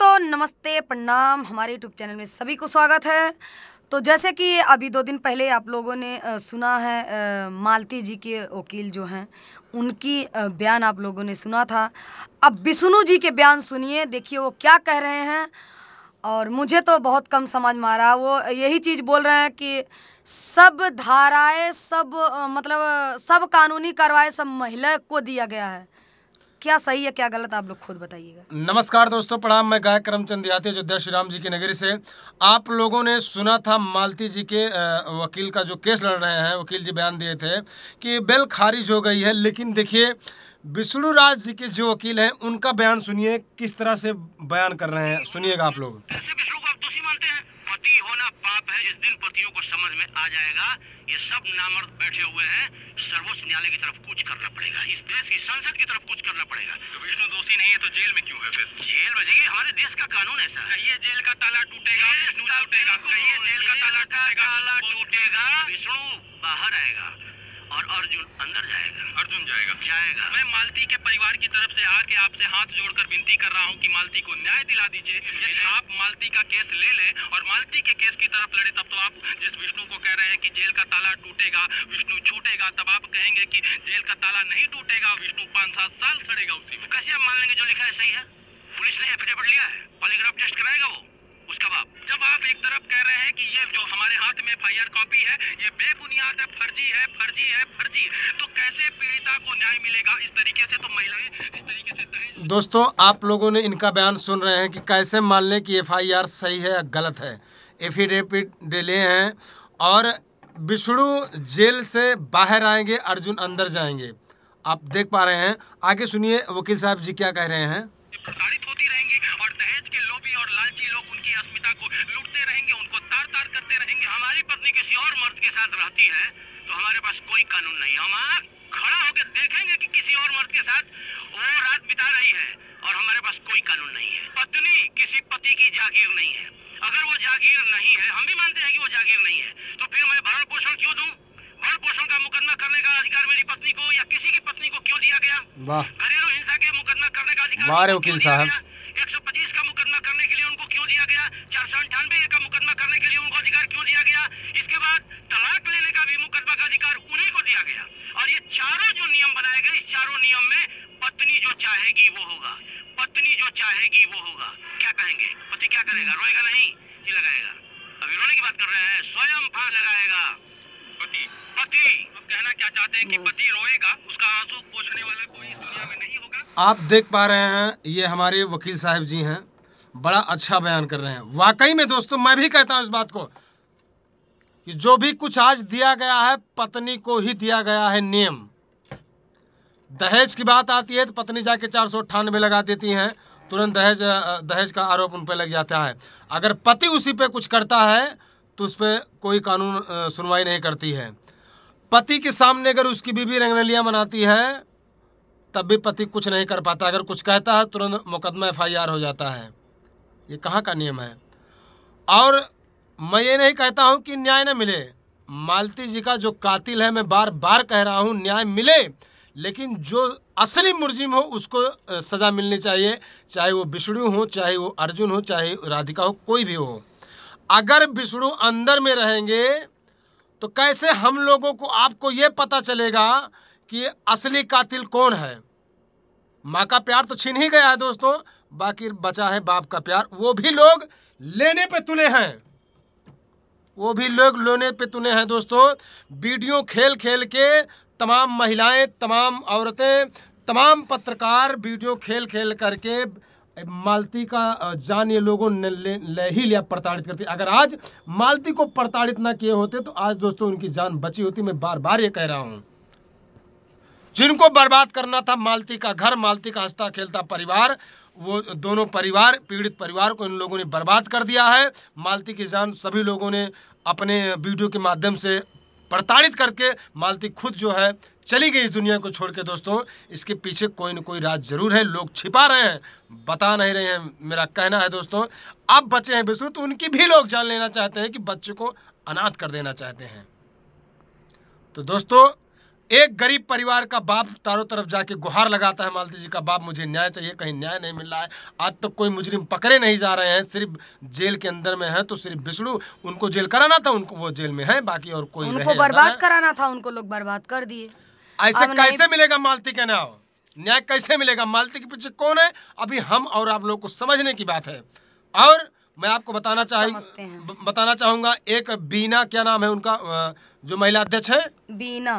दोस्तों नमस्ते प्रणाम हमारे यूट्यूब चैनल में सभी को स्वागत है तो जैसे कि अभी दो दिन पहले आप लोगों ने सुना है मालती जी के वकील जो हैं उनकी बयान आप लोगों ने सुना था अब विष्णु जी के बयान सुनिए देखिए वो क्या कह रहे हैं और मुझे तो बहुत कम समझ में आ रहा वो यही चीज़ बोल रहे हैं कि सब धाराएँ सब मतलब सब कानूनी कार्रवाई सब महिला को दिया गया है क्या सही है क्या गलत आप लोग खुद बताइएगा नमस्कार दोस्तों प्रणाम मैं गायक करमचंद यात्री अयोध्या श्री राम जी की नगरी से आप लोगों ने सुना था मालती जी के वकील का जो केस लड़ रहे हैं वकील जी बयान दिए थे कि बेल खारिज हो गई है लेकिन देखिए विष्णु राज जी के जो वकील हैं उनका बयान सुनिए किस तरह से बयान कर रहे हैं सुनिएगा आप लोग पति होना पाप है इस दिन पतियों को समझ में आ जाएगा ये सब नामर्द बैठे हुए हैं सर्वोच्च न्यायालय की तरफ कुछ करना पड़ेगा इस देश की संसद की तरफ कुछ करना पड़ेगा तो विष्णु दोषी नहीं है तो जेल में क्यों है फिर जेल में जाइए हमारे देश का कानून ऐसा कहिए जेल का ताला टूटेगा विष्णु टूटेगा कहिए जेल का ताला टूटेगा विष्णु बाहर आएगा और अर्जुन अंदर जाएगा अर्जुन जाएगा जाएगा मैं मालती के परिवार की तरफ से आके आपसे हाथ जोड़कर विनती कर रहा हूँ कि मालती को न्याय दिला दीजिए यदि आप मालती का केस ले लें और मालती के केस की तरफ लड़े तब तो आप जिस विष्णु को कह रहे हैं कि जेल का ताला टूटेगा विष्णु छूटेगा तब आप कहेंगे की जेल का ताला नहीं टूटेगा विष्णु पाँच सात साल सड़ेगा उसी में तो कैसे आप मान लेंगे जो लिखा है सही है पुलिस ने एफिडेविट लिया है पॉलीग्राफ टेस्ट कराएगा वो उसका बाप जब आप एक तरफ कह रहे हैं कि ये जो हमारे हाथ में एफ कॉपी है ये बेबुनियाद है फर्जी है फर्जी है फर्जी तो कैसे पीड़िता को न्याय मिलेगा इस तरीके से तो महिलाएं इस तरीके से दोस्तों आप लोगों ने इनका बयान सुन रहे हैं कि कैसे मान लें कि एफ सही है या गलत है एफिडेविट डेले हैं और विष्णु जेल से बाहर आएंगे अर्जुन अंदर जाएंगे आप देख पा रहे हैं आगे सुनिए वकील साहब जी क्या कह रहे हैं प्रताड़ित होती रहेंगे के साथ रहती है तो हमारे पास कोई कानून नहीं हम हाँ खड़ा होकर देखेंगे कि किसी और मर्द के साथ वो रात बिता रही है और हमारे पास कोई कानून नहीं है पत्नी किसी पति की जागीर नहीं है अगर वो जागीर नहीं है हम भी मानते हैं कि वो जागीर नहीं है तो फिर मैं भरण पोषण क्यों दू भरण पोषण का मुकदमा करने का अधिकार मेरी पत्नी को या किसी की पत्नी को क्यों दिया गया घरेलू हिंसा के मुकदमा करने का अधिकार एक सौ पच्चीस का मुकदमा करने के लिए उनको क्यों दिया गया चार सौ गया और ये चारों जो नियम बनाए गए इस चारों नियम में पत्नी जो चाहेगी वो होगा पत्नी जो चाहेगी वो होगा क्या कहेंगे पति क्या करेगा रोएगा नहीं जी लगाएगा अभी रोने की बात कर रहे हैं स्वयं फांस लगाएगा पति पति कहना क्या चाहते हैं कि पति रोएगा उसका आंसू पोछने वाला कोई इस दुनिया में नहीं होगा आप देख पा रहे हैं ये हमारे वकील साहब जी हैं बड़ा अच्छा बयान कर रहे हैं वाकई में दोस्तों मैं भी कहता हूँ इस बात को कि जो भी कुछ आज दिया गया है पत्नी को ही दिया गया है नियम दहेज की बात आती है तो पत्नी जाके चार सौ अट्ठानबे लगा देती हैं तुरंत दहेज दहेज का आरोप उन पर लग जाता है अगर पति उसी पे कुछ करता है तो उस पर कोई कानून सुनवाई नहीं करती है पति के सामने अगर उसकी बीवी रंगनलियाँ मनाती है तब भी पति कुछ नहीं कर पाता अगर कुछ कहता है तुरंत मुकदमा एफ हो जाता है ये कहाँ का नियम है और मैं ये नहीं कहता हूँ कि न्याय न मिले मालती जी का जो कातिल है मैं बार बार कह रहा हूँ न्याय मिले लेकिन जो असली मुर्जिम हो उसको सज़ा मिलनी चाहिए चाहे वो बिष्णु हो चाहे वो अर्जुन हो चाहे राधिका हो कोई भी हो अगर बिष्णु अंदर में रहेंगे तो कैसे हम लोगों को आपको ये पता चलेगा कि असली कातिल कौन है माँ का प्यार तो छीन ही गया है दोस्तों बाकी बचा है बाप का प्यार वो भी लोग लेने पे तुले हैं वो भी लोग लोने पे तुने हैं दोस्तों वीडियो खेल खेल के तमाम महिलाएं तमाम औरतें तमाम पत्रकार वीडियो खेल खेल करके मालती का जान ये लोगों ने ले, ले ही लिया प्रताड़ित करती अगर आज मालती को प्रताड़ित ना किए होते तो आज दोस्तों उनकी जान बची होती मैं बार बार ये कह रहा हूँ जिनको बर्बाद करना था मालती का घर मालती का हंसता खेलता परिवार वो दोनों परिवार पीड़ित परिवार को इन लोगों ने बर्बाद कर दिया है मालती की जान सभी लोगों ने अपने वीडियो के माध्यम से प्रताड़ित करके मालती खुद जो है चली गई इस दुनिया को छोड़ के दोस्तों इसके पीछे कोई ना कोई राज जरूर है लोग छिपा रहे हैं बता नहीं रहे हैं मेरा कहना है दोस्तों अब बच्चे हैं बिस्तर तो उनकी भी लोग जान लेना चाहते हैं कि बच्चे को अनाथ कर देना चाहते हैं तो दोस्तों एक गरीब परिवार का बाप तारों तरफ जाके गुहार लगाता है मालती जी का बाप मुझे न्याय चाहिए कहीं न्याय नहीं मिल रहा है आज तक तो कोई मुजरिम पकड़े नहीं जा रहे हैं सिर्फ जेल के अंदर में है तो सिर्फ विष्णु उनको जेल कराना था उनको वो जेल में है बाकी और कोई उनको बर्बाद कराना था उनको लोग बर्बाद कर दिए ऐसे कैसे मिलेगा मालती के न्याय न्याय कैसे मिलेगा मालती के पीछे कौन है अभी हम और आप लोग को समझने की बात है और मैं आपको बताना चाहिए बताना चाहूंगा एक बीना क्या नाम है उनका जो महिला अध्यक्ष है बीना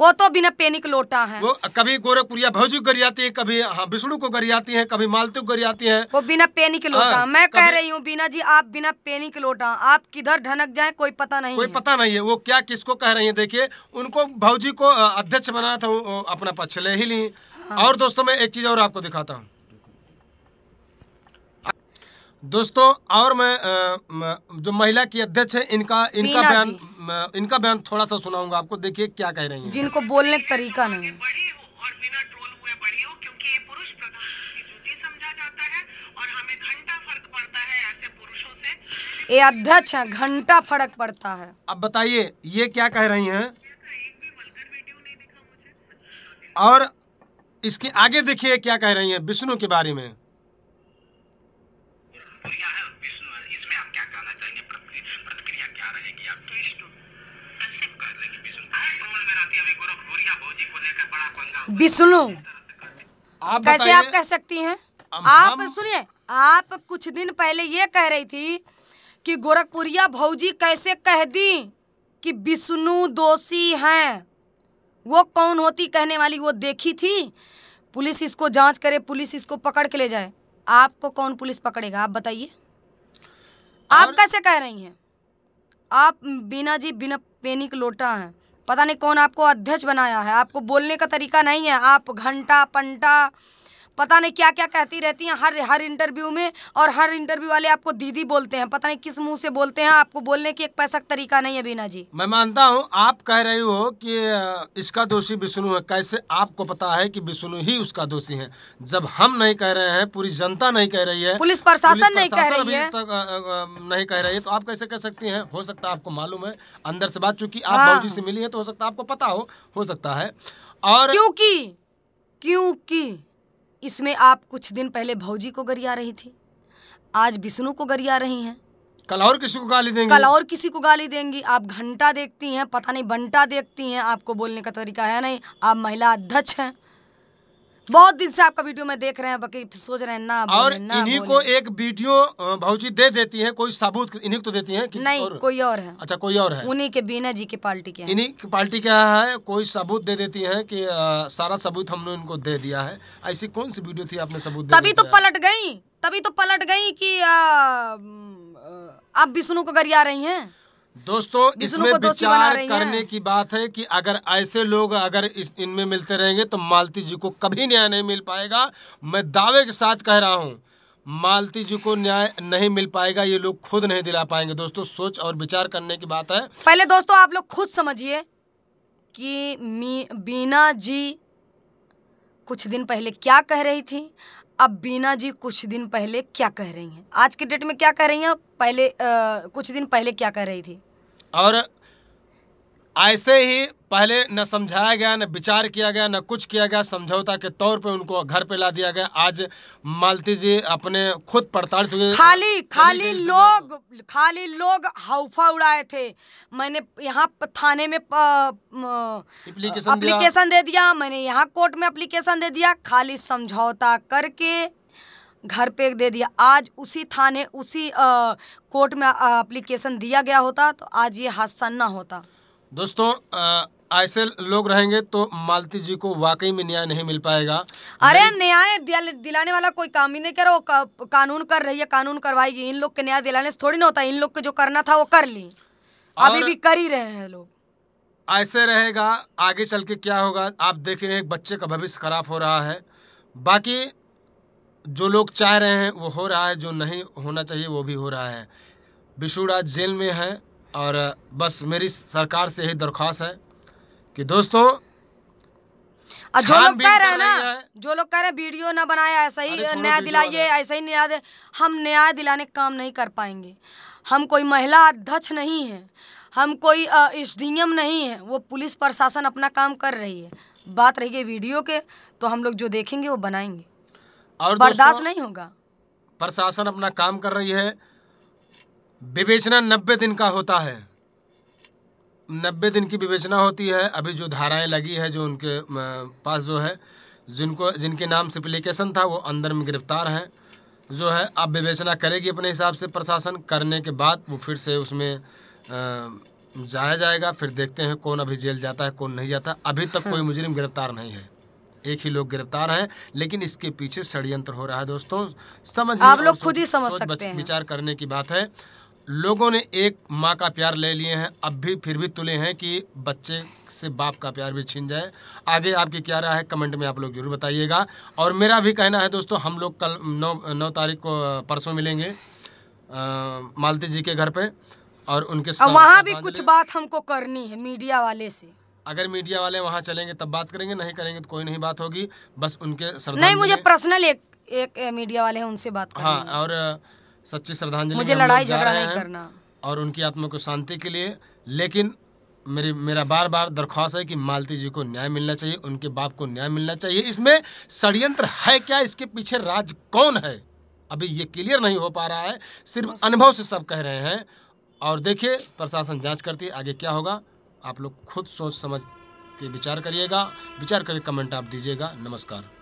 वो तो बिना पेनिक लोटा है वो कभी गोरखपुरिया भौजू भौजी गरियाती है कभी हाँ, विष्णु को गरियाती है कभी मालती को गरियाती है वो बिना पेनिक हाँ, लोटा मैं कह रही हूँ बीना जी आप बिना पेनिक लोटा आप किधर ढनक जाए कोई पता नहीं कोई पता नहीं है वो क्या किसको कह रही है देखिए उनको भौजी को अध्यक्ष बनाया था अपना पक्ष ले ही ली हाँ। और दोस्तों मैं एक चीज और आपको दिखाता हूँ दोस्तों और मैं जो महिला की अध्यक्ष है इनका इनका बयान मैं इनका बयान थोड़ा सा सुनाऊंगा आपको देखिए क्या कह रही हैं जिनको बोलने का तरीका नहीं ये अध्यक्ष है घंटा फर्क पड़ता है अब बताइए ये क्या कह रही हैं तो और इसके आगे देखिए क्या कह रही हैं विष्णु के बारे में विष्णु आप कैसे आप कह सकती हैं आप सुनिए आप कुछ दिन पहले ये कह रही थी कि गोरखपुरिया भौजी कैसे कह दी कि विष्णु दोषी हैं वो कौन होती कहने वाली वो देखी थी पुलिस इसको जांच करे पुलिस इसको पकड़ के ले जाए आपको कौन पुलिस पकड़ेगा आप बताइए आप कैसे कह रही हैं आप बिना जी बिना पेनिक लोटा हैं पता नहीं कौन आपको अध्यक्ष बनाया है आपको बोलने का तरीका नहीं है आप घंटा पंटा पता नहीं क्या क्या कहती रहती हैं हर हर इंटरव्यू में और हर इंटरव्यू वाले आपको दीदी बोलते हैं पता नहीं किस मुंह से बोलते हैं आपको बोलने की एक पैसा तरीका नहीं है बीना जी मैं मानता हूँ आप कह रही हो कि इसका दोषी विष्णु है कैसे आपको पता है कि विष्णु ही उसका दोषी है जब हम नहीं कह रहे हैं पूरी जनता नहीं कह रही है पुलिस प्रशासन नहीं कह रही है नहीं कह रही है तो आप कैसे कह सकती है हो सकता है आपको मालूम है अंदर से बात चूंकि आप जी हाँ। से मिली है तो हो सकता है आपको पता हो हो सकता है और क्योंकि क्योंकि इसमें आप कुछ दिन पहले भौजी को गरिया रही थी आज विष्णु को गरिया रही हैं कल और किसी को गाली देंगी कल और किसी को गाली देंगी आप घंटा देखती हैं पता नहीं बंटा देखती हैं आपको बोलने का तरीका है नहीं आप महिला अध्यक्ष हैं बहुत दिन से आपका वीडियो में देख रहे हैं बाकी सोच रहे हैं ना और इन्हीं को एक वीडियो भाजी दे देती है कोई सबूत इन्हीं को तो देती है कि नहीं और? कोई और है अच्छा कोई और है उन्हीं के बीना जी की पार्टी के इन्हीं की पार्टी क्या है कोई सबूत दे देती है कि आ, सारा सबूत हमने इनको दे दिया है ऐसी कौन सी वीडियो थी आपने सबूत तो तभी तो पलट गयी तभी तो पलट गयी की आप विष्णु को गरिया रही है दोस्तों इसमें विचार करने की बात है कि अगर ऐसे लोग अगर इस इनमें मिलते रहेंगे तो मालती जी को कभी न्याय नहीं मिल पाएगा मैं दावे के साथ कह रहा हूँ मालती जी को न्याय नहीं मिल पाएगा ये लोग खुद नहीं दिला पाएंगे दोस्तों सोच और विचार करने की बात है पहले दोस्तों आप लोग खुद समझिए कि बीना जी कुछ दिन पहले क्या कह रही थी अब बीना जी कुछ दिन पहले क्या कह रही हैं आज के डेट में क्या कह रही हैं पहले आ, कुछ दिन पहले क्या कह रही थी और ऐसे ही पहले न समझाया गया न विचार किया गया न कुछ किया गया समझौता के तौर पे उनको घर पे ला दिया गया आज मालती जी अपने खुद पड़ताल खाली खाली लोग खाली लोग हाउफा उड़ाए थे मैंने यहाँ थाने में एप्लीकेशन दे दिया मैंने यहाँ कोर्ट में एप्लीकेशन दे दिया खाली समझौता करके घर पे दे दिया आज उसी थाने उसी कोर्ट में अप्लीकेशन दिया गया होता तो आज ये हादसा ना होता दोस्तों आ... ऐसे लोग रहेंगे तो मालती जी को वाकई में न्याय नहीं मिल पाएगा अरे न्याय दिलाने वाला कोई काम ही नहीं कर वो का, कानून कर रही है कानून करवाएगी इन लोग के न्याय दिलाने से थोड़ी ना होता इन लोग के जो करना था वो कर ली अभी भी कर ही रहे हैं लोग ऐसे रहेगा आगे चल के क्या होगा आप देख रहे हैं बच्चे का भविष्य खराब हो रहा है बाकी जो लोग चाह रहे हैं वो हो रहा है जो नहीं होना चाहिए वो भी हो रहा है विशु राज जेल में है और बस मेरी सरकार से यही दरख्वास्त है कि दोस्तों जो लोग कह रहे हैं ना जो लोग कह रहे हैं वीडियो ना बनाया ऐसा ही न्याय दिलाइए ऐसा ही न्याय हम न्याय दिलाने का काम नहीं कर पाएंगे हम कोई महिला अध्यक्ष नहीं है हम कोई एस नहीं है वो पुलिस प्रशासन अपना काम कर रही है बात रही है वीडियो के तो हम लोग जो देखेंगे वो बनाएंगे और बर्दाश्त नहीं होगा प्रशासन अपना काम कर रही है विवेचना नब्बे दिन का होता है नब्बे दिन की विवेचना होती है अभी जो धाराएं लगी है जो उनके पास जो है जिनको जिनके नाम से अप्लीकेशन था वो अंदर में गिरफ्तार हैं जो है आप विवेचना करेगी अपने हिसाब से प्रशासन करने के बाद वो फिर से उसमें जाया जाएगा फिर देखते हैं कौन अभी जेल जाता है कौन नहीं जाता अभी तक कोई हाँ। मुजरिम गिरफ्तार नहीं है एक ही लोग गिरफ्तार हैं लेकिन इसके पीछे षड्यंत्र हो रहा है दोस्तों समझ आप लोग खुद ही समझ सकते हैं विचार करने की बात है लोगों ने एक माँ का प्यार ले लिए हैं अब भी फिर भी तुले हैं कि बच्चे से बाप का प्यार भी छीन जाए आगे आपकी क्या राय है कमेंट में आप लोग जरूर बताइएगा और मेरा भी कहना है दोस्तों हम लोग कल नौ नौ तारीख को परसों मिलेंगे मालती जी के घर पे और उनके वहाँ भी कुछ बात हमको करनी है मीडिया वाले से अगर मीडिया वाले वहाँ चलेंगे तब बात करेंगे नहीं करेंगे तो कोई नहीं बात होगी बस उनके नहीं मुझे पर्सनल एक एक मीडिया वाले हैं उनसे बात हाँ और सच्ची श्रद्धांजलि मुझे लड़ाई झगड़ा नहीं करना और उनकी आत्मा को शांति के लिए लेकिन मेरी मेरा बार बार दरख्वास्त है कि मालती जी को न्याय मिलना चाहिए उनके बाप को न्याय मिलना चाहिए इसमें षडयंत्र है क्या इसके पीछे राज कौन है अभी ये क्लियर नहीं हो पा रहा है सिर्फ अनुभव से सब कह रहे हैं और देखिए प्रशासन जांच करती है आगे क्या होगा आप लोग खुद सोच समझ के विचार करिएगा विचार करके कमेंट आप दीजिएगा नमस्कार